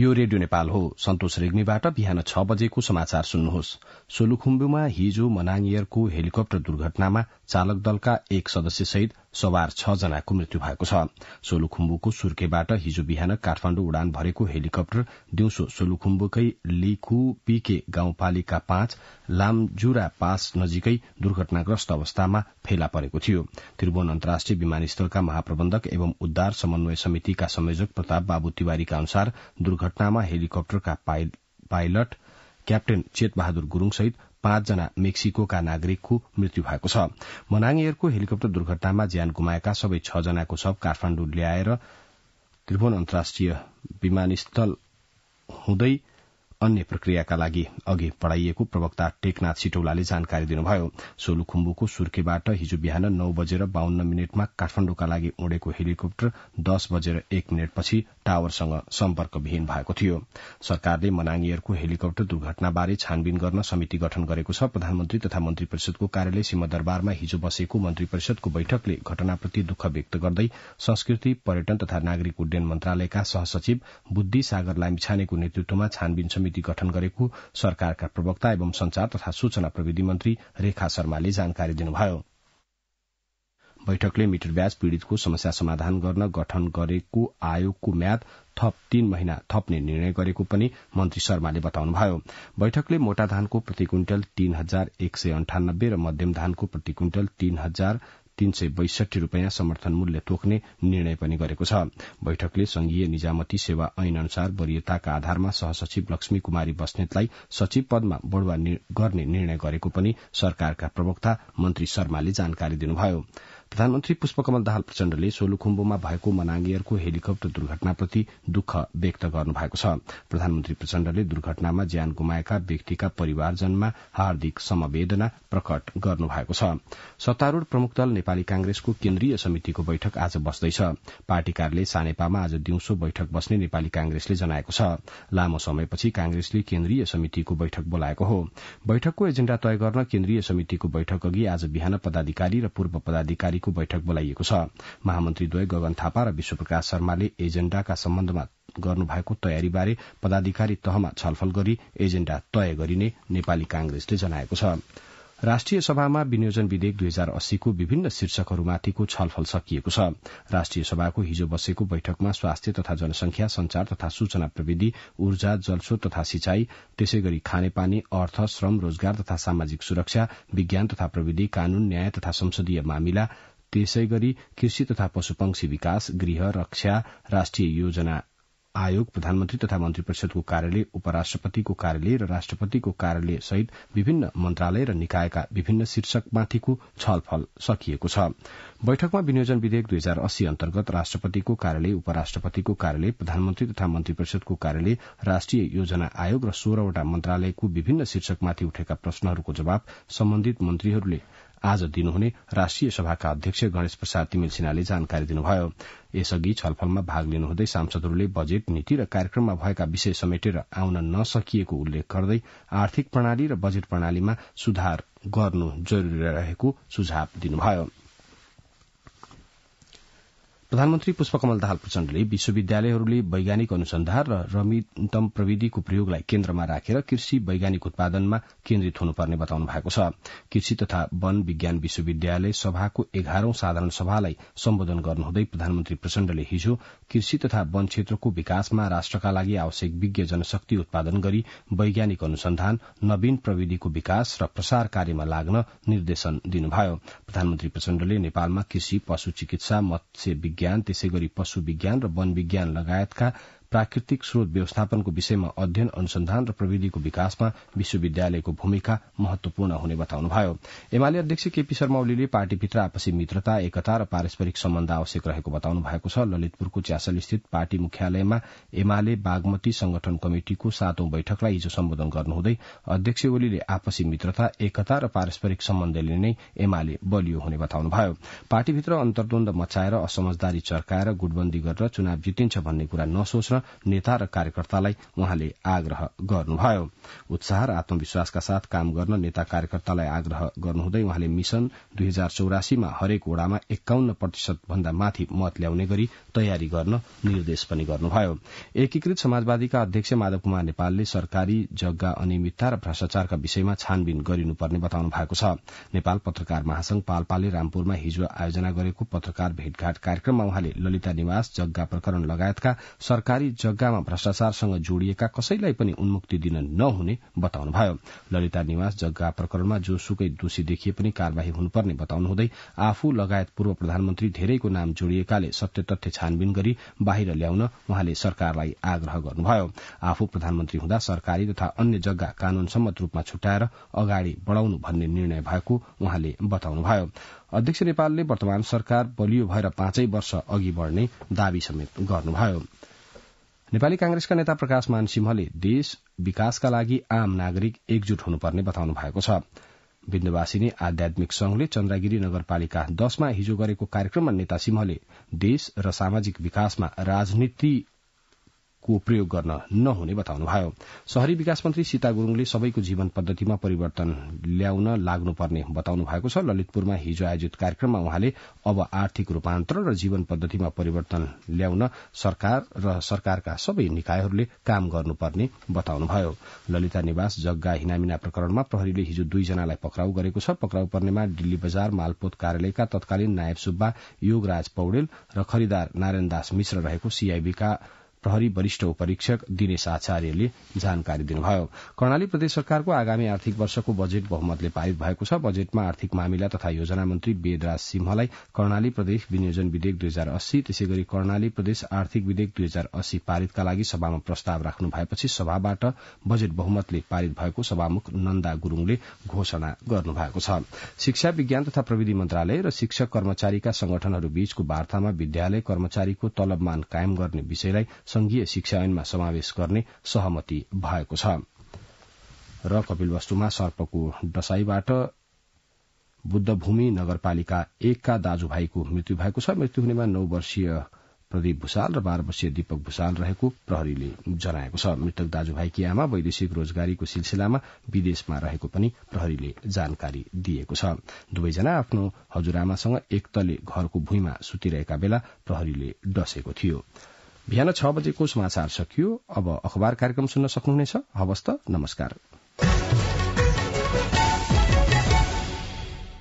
यो रेडियो नेपाल हो सन्तोष रेग्मीबाट बिहान छ बजेको समाचार सुन्नुहोस् सोलुखुम्बुमा हिजो मनाङ एयरको हेलिकप्टर दुर्घटनामा चालक दलका एक सदस्यसहित सवार छ जनाको मृत्यु भएको छ सोलुखुम्बुको सुर्खेबाट हिजो बिहान काठमाण्डु उडान भरेको हेलिकप्टर दिउँसो सोलुखुम्बुकै लिखु पीके गाउँपालिका पाँच लामजुरा पास नजिकै दुर्घटनाग्रस्त अवस्थामा फेला परेको थियो त्रिभुवन अन्तर्राष्ट्रिय विमानस्थलका महाप्रबन्धक एवं उद्धार समन्वय समितिका संयोजक प्रताप बाबु तिवारीका अनुसार दुर्घटनामा हेलिकप्टरका पाइलट क्याप्टेन चेत बहादुर सहित पाँचजना मेक्सिकोका नागरिकको मृत्यु भएको छ मनाङ एयरको हेलिकप्टर दुर्घटनामा ज्यान गुमाएका सबै छ जनाको शव काठमाण्डु ल्याएर त्रिभुवन अन्तर्राष्ट्रिय विमानस्थल हुँदै अन्य प्रक्रियाका लागि अघि बढ़ाइएको प्रवक्ता टेकनाथ सिटौलाले जानकारी दिनुभयो सोलुखुम्बुको सुर्खेबाट हिजो बिहान नौ बजेर बाहन्न मिनटमा काठमाण्डुका लागि उडेको हेलिकप्टर दस बजेर एक मिनटपछि टावरसँग सम्पर्कविहीन भएको थियो सरकारले मनाङियरको हेलिकप्टर दुर्घटनाबारे छानबिन गर्न समिति गठन गरेको छ प्रधानमन्त्री तथा मन्त्री परिषदको कार्यालय सिंहदरबारमा हिजो बसेको मन्त्री परिषदको बैठकले घटनाप्रति दुःख व्यक्त गर्दै संस्कृति पर्यटन तथा नागरिक उड्डयन मन्त्रालयका सहसचिव बुद्धि सागर लामिछानेको नेतृत्वमा छानबिन समिति समिति गठन गरेको सरकारका प्रवक्ता एवं संचार तथा सूचना प्रविधि मन्त्री रेखा शर्माले जानकारी दिनुभयो बैठकले मिटर ब्याज पीड़ितको समस्या समाधान गर्न गठन गरेको आयोगको म्याद थप तीन महिना थप्ने निर्णय गरेको पनि मन्त्री शर्माले बताउनुभयो बैठकले मोटा धानको प्रति क्विन्टल तीन हजार एक सय अन्ठानब्बे र मध्यम धानको प्रति क्विन्टल तीन हजार तीन सय बैसठी रूपियाँ समर्थन मूल्य तोक्ने निर्णय पनि गरेको छ बैठकले संघीय निजामती सेवा ऐन अनुसार वरियताका आधारमा सहसचिव लक्ष्मी कुमारी बस्नेतलाई सचिव पदमा बढ़ुवा गर्ने निर्णय गरेको पनि सरकारका प्रवक्ता मन्त्री शर्माले जानकारी दिनुभयो प्रधानमन्त्री पुष्पकमल दाहाल प्रचण्डले सोलुखुम्बुमा भएको मनाङ्गीहरूको हेलिकप्टर दुर्घटनाप्रति दुःख व्यक्त गर्नुभएको छ प्रधानमन्त्री प्रचण्डले दुर्घटनामा ज्यान गुमाएका व्यक्तिका परिवारजनमा हार्दिक समवेदना प्रकट गर्नुभएको छ सत्तारूढ़ प्रमुख दल नेपाली कांग्रेसको केन्द्रीय समितिको बैठक आज बस्दैछ पार्टी कार्यालय सानेपामा आज दिउँसो बैठक बस्ने नेपाली कांग्रेसले जनाएको छ लामो समयपछि कांग्रेसले केन्द्रीय समितिको बैठक बोलाएको हो बैठकको एजेण्डा तय गर्न केन्द्रीय समितिको बैठक अघि आज बिहान पदाधिकारी र पूर्व पदाधिकारी समितिको बैठक बोलाइएको छ महामन्त्रीद्वय गगन थापा र विश्वप्रकाश शर्माले एजेण्डाका सम्बन्धमा गर्नुभएको तयारीबारे पदाधिकारी तहमा छलफल गरी एजेण्डा तय गरिने नेपाली कांग्रेसले जनाएको छ राष्ट्रिय सभामा विनियोजन विधेयक दुई हजार अस्सीको विभिन्न शीर्षकहरूमाथिको छलफल सकिएको छ राष्ट्रिय सभाको हिजो बसेको बैठकमा स्वास्थ्य तथा जनसंख्या संचार तथा सूचना प्रविधि ऊर्जा जलस्रोत तथा सिंचाई त्यसै गरी खानेपानी अर्थ श्रम रोजगार तथा सामाजिक सुरक्षा विज्ञान तथा प्रविधि कानून न्याय तथा संसदीय मामिला त्यसै गरी कृषि तथा पशुपंक्षी विकास गृह रक्षा राष्ट्रिय योजना आयोग प्रधानमन्त्री तथा मन्त्री परिषदको कार्यालय उपराष्ट्रपतिको कार्यालय र राष्ट्रपतिको कार्यालय सहित विभिन्न मन्त्रालय र निकायका विभिन्न शीर्षकमाथिको छलफल सकिएको छ बैठकमा विनियोजन विधेयक दुई हजार अस्सी अन्तर्गत राष्ट्रपतिको कार्यालय उपराष्ट्रपतिको कार्यालय प्रधानमन्त्री तथा मन्त्री परिषदको कार्यालय राष्ट्रिय योजना आयोग र सोह्रवटा मन्त्रालयको विभिन्न शीर्षकमाथि उठेका प्रश्नहरूको जवाब सम्बन्धित मन्त्रीहरूले आज दिनुहुने राष्ट्रिय सभाका अध्यक्ष गणेश प्रसाद तिमेल सिन्हाले जानकारी दिनुभयो यसअघि छलफलमा भाग लिनुहुँदै सांसदहरूले बजेट नीति र कार्यक्रममा भएका विषय समेटेर आउन नसकिएको उल्लेख गर्दै आर्थिक प्रणाली र बजेट प्रणालीमा सुधार गर्नु जरूरी रहेको सुझाव दिनुभयो प्रधानमन्त्री पुष्पकमल दाहाल प्रचण्डले विश्वविद्यालयहरूले वैज्ञानिक अनुसन्धान र रमितम प्रविधिको प्रयोगलाई केन्द्रमा राखेर कृषि वैज्ञानिक उत्पादनमा केन्द्रित हुनुपर्ने बताउनु भएको छ कृषि तथा वन विज्ञान विश्वविद्यालय सभाको एघारौं साधारण सभालाई सम्बोधन गर्नुहुँदै प्रधानमन्त्री प्रचण्डले हिजो कृषि तथा वन क्षेत्रको विकासमा राष्ट्रका लागि आवश्यक विज्ञ जनशक्ति उत्पादन गरी वैज्ञानिक अनुसन्धान नवीन प्रविधिको विकास र प्रसार कार्यमा लाग्न निर्देशन दिनुभयो प्रधानमन्त्री प्रचण्डले नेपालमा कृषि पशु चिकित्सा मत्स्य विज्ञान विज्ञान त्यसै गरी पशु विज्ञान र वन विज्ञान लगायतका प्राकृतिक स्रोत व्यवस्थापनको विषयमा अध्ययन अनुसन्धान र प्रविधिको विकासमा विश्वविद्यालयको भूमिका महत्वपूर्ण हुने बताउनुभयो एमाले अध्यक्ष केपी शर्मा ओलीले पार्टीभित्र आपसी मित्रता एकता र पारस्परिक सम्बन्ध आवश्यक रहेको बताउनु भएको छ ललितपुरको च्यासल स्थित पार्टी मुख्यालयमा एमाले बागमती संगठन कमिटिको सातौं बैठकलाई हिजो सम्बोधन गर्नुहुँदै अध्यक्ष ओलीले आपसी मित्रता एकता र पारस्परिक सम्बन्धले नै एमाले बलियो हुने बताउनुभयो पार्टीभित्र अन्तर्द्वन्द मचाएर असमझदारी चर्काएर गुटबन्दी गरेर चुनाव जितिन्छ भन्ने कुरा नसोच्न नेता र कार्यकर्तालाई उहाँले आग्रह गर्नुभयो उत्साह र आत्मविश्वासका साथ काम गर्न नेता कार्यकर्तालाई आग्रह गर्नुहुँदै उहाँले मिशन दुई हजार चौरासीमा हरेक वड़ामा एकाउन्न प्रतिशत भन्दा माथि मत ल्याउने गरी तयारी गर्न निर्देश पनि गर्नुभयो एकीकृत समाजवादीका अध्यक्ष माधव कुमार नेपालले सरकारी जग्गा अनियमितता र भ्रष्टाचारका विषयमा छानबिन गरिनुपर्ने बताउनु भएको छ नेपाल पत्रकार महासंघ पालपालले रामपुरमा हिजो आयोजना गरेको पत्रकार भेटघाट कार्यक्रममा उहाँले ललिता निवास जग्गा प्रकरण लगायतका सरकारी जग्गामा भ्रष्टाचारसँग जोड़िएका कसैलाई पनि उन्मुक्ति दिन नहुने बताउनुभयो ललिता निवास जग्गा प्रकरणमा जोसुकै दोषी देखिए पनि कार्यवाही हुनुपर्ने बताउनुहुँदै आफू लगायत पूर्व प्रधानमन्त्री धेरैको नाम जोड़िएकाले सत्य तथ्य छानबिन गरी बाहिर ल्याउन उहाँले सरकारलाई आग्रह गर्नुभयो आफू प्रधानमन्त्री हुँदा सरकारी तथा अन्य जग्गा कानून सम्मत रूपमा छुट्याएर अगाडि बढ़ाउनु भन्ने निर्णय भएको उहाँले बताउनुभयो अध्यक्ष नेपालले वर्तमान सरकार बलियो भएर पाँचै वर्ष अघि बढ़ने दावी समेत गर्नुभयो नेपाली कांग्रेसका नेता प्रकाश मान सिंहले देश विकासका लागि आम नागरिक एकजुट हुनुपर्ने बताउनु भएको छ विन्दुवासिनी आध्यात्मिक संघले चन्द्रगिरी नगरपालिका दशमा हिजो गरेको कार्यक्रममा नेता सिंहले देश र सामाजिक विकासमा राजनीति को प्रयोग गर्न नहुने बताउनुभयो शहरी विकास मन्त्री सीता गुरूङले सबैको जीवन पद्धतिमा परिवर्तन ल्याउन लाग्नुपर्ने बताउनु भएको छ ललितपुरमा हिजो आयोजित कार्यक्रममा उहाँले अब आर्थिक रूपान्तरण र जीवन पद्धतिमा परिवर्तन ल्याउन सरकार र सरकारका सबै निकायहरूले काम गर्नुपर्ने बताउनुभयो ललिता निवास जग्गा हिनामिना प्रकरणमा प्रहरीले हिजो दुईजनालाई पक्राउ गरेको छ पक्राउ पर्नेमा दिल्ली बजार मालपोत कार्यालयका तत्कालीन नायब सुब्बा योगराज पौडेल र खरिदार नारायण दास मिश्र रहेको सीआईबीका प्रहरी वरिष्ठ उपरीक्षक दिनेश आचार्यले जानकारी दिनुभयो कर्णाली प्रदेश सरकारको आगामी आर्थिक वर्षको बजेट बहुमतले पारित भएको छ बजेटमा आर्थिक मामिला तथा योजना मन्त्री वेदराज सिंहलाई कर्णाली प्रदेश विनियोजन विधेयक दुई हजार अस्सी त्यसै गरी कर्णाली प्रदेश आर्थिक विधेयक दुई हजार अस्सी पारितका लागि सभामा प्रस्ताव राख्नु भएपछि सभाबाट बजेट बहुमतले पारित भएको सभामुख नन्दा गुरूङले घोषणा गर्नुभएको छ शिक्षा विज्ञान तथा प्रविधि मन्त्रालय र शिक्षक कर्मचारीका संगठनहरू बीचको वार्तामा विद्यालय कर्मचारीको तलबमान कायम गर्ने विषयलाई संघीय शिक्षा ऐनमा समावेश गर्ने सहमति भएको छ र कपिलवस्तुमा सर्पको डसाईबाट बुद्धभूमि नगरपालिका एकका दाजुभाइको मृत्यु भएको छ मृत्यु हुनेमा नौ वर्षीय प्रदीप भूषाल र बाह्र वर्षीय दीपक भूषाल रहेको प्रहरीले जनाएको छ मृतक दाजुभाइकी आमा वैदेशिक रोजगारीको सिलसिलामा विदेशमा रहेको पनि प्रहरीले जानकारी दिएको छ दुवैजना आफ्नो हजुरआमासँग एकतले घरको भुइँमा सुतिरहेका बेला प्रहरीले डसेको थियो बिहान छ बजेको समाचार सकियो अब अखबार कार्यक्रम सुन्न सक्नुहुनेछ हवस् नमस्कार